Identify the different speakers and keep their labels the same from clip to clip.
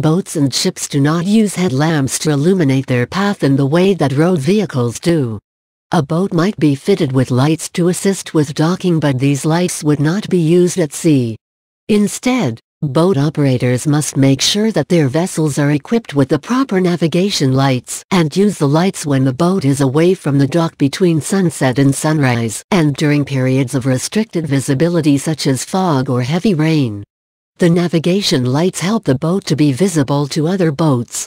Speaker 1: Boats and ships do not use headlamps to illuminate their path in the way that road vehicles do. A boat might be fitted with lights to assist with docking but these lights would not be used at sea. Instead, Boat operators must make sure that their vessels are equipped with the proper navigation lights and use the lights when the boat is away from the dock between sunset and sunrise and during periods of restricted visibility such as fog or heavy rain. The navigation lights help the boat to be visible to other boats.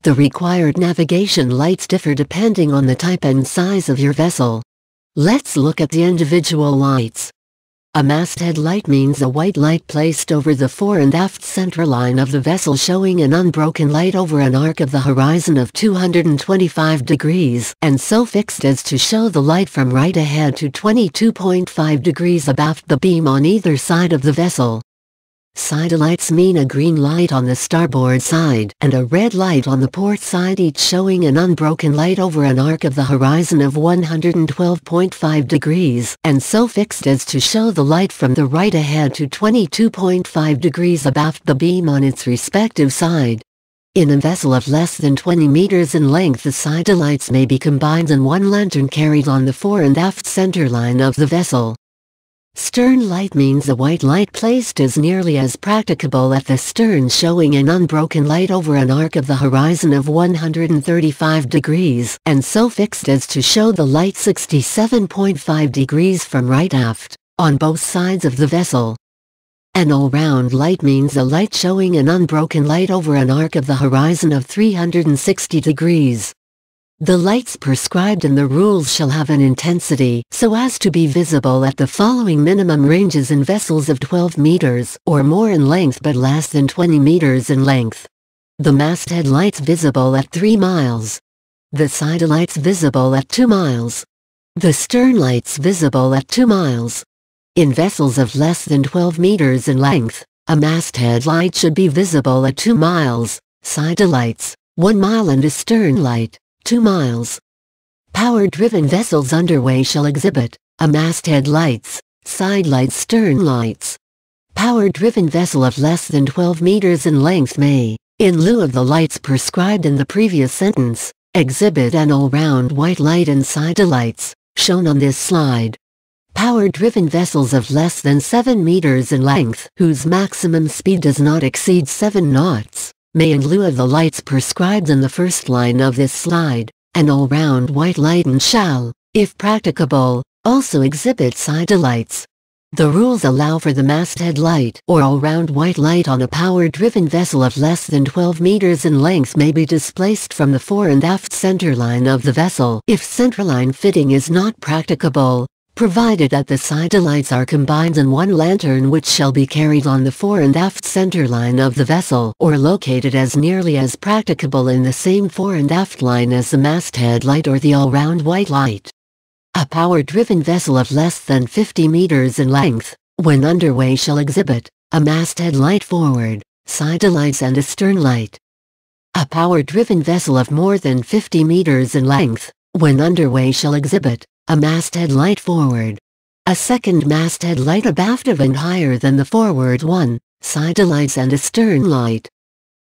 Speaker 1: The required navigation lights differ depending on the type and size of your vessel. Let's look at the individual lights. A masthead light means a white light placed over the fore and aft centerline of the vessel showing an unbroken light over an arc of the horizon of 225 degrees and so fixed as to show the light from right ahead to 22.5 degrees abaft the beam on either side of the vessel. Side lights mean a green light on the starboard side and a red light on the port side each showing an unbroken light over an arc of the horizon of 112.5 degrees and so fixed as to show the light from the right ahead to 22.5 degrees abaft the beam on its respective side. In a vessel of less than 20 meters in length the side lights may be combined in one lantern carried on the fore and aft center line of the vessel. Stern light means a white light placed as nearly as practicable at the stern showing an unbroken light over an arc of the horizon of 135 degrees and so fixed as to show the light 67.5 degrees from right aft, on both sides of the vessel. An all-round light means a light showing an unbroken light over an arc of the horizon of 360 degrees, the lights prescribed in the rules shall have an intensity so as to be visible at the following minimum ranges in vessels of 12 meters or more in length but less than 20 meters in length. The masthead lights visible at 3 miles. The side lights visible at 2 miles. The stern lights visible at 2 miles. In vessels of less than 12 meters in length, a masthead light should be visible at 2 miles, side lights, 1 mile and a stern light, 2 miles. Power-driven vessels underway shall exhibit a masthead lights, side lights stern lights. Power-driven vessel of less than 12 meters in length may, in lieu of the lights prescribed in the previous sentence, exhibit an all-round white light and side lights, shown on this slide. Power-driven vessels of less than 7 meters in length whose maximum speed does not exceed 7 knots may in lieu of the lights prescribed in the first line of this slide, an all-round white and shall, if practicable, also exhibit side lights. The rules allow for the masthead light or all-round white light on a power-driven vessel of less than 12 meters in length may be displaced from the fore and aft centerline of the vessel if centerline fitting is not practicable, provided that the side lights are combined in one lantern which shall be carried on the fore and aft center line of the vessel or located as nearly as practicable in the same fore and aft line as the masthead light or the all-round white light. A power-driven vessel of less than 50 meters in length, when underway shall exhibit, a masthead light forward, side lights and a stern light. A power-driven vessel of more than 50 meters in length, when underway shall exhibit, a masthead light forward. A second masthead light abaft of and higher than the forward one, side lights and a stern light.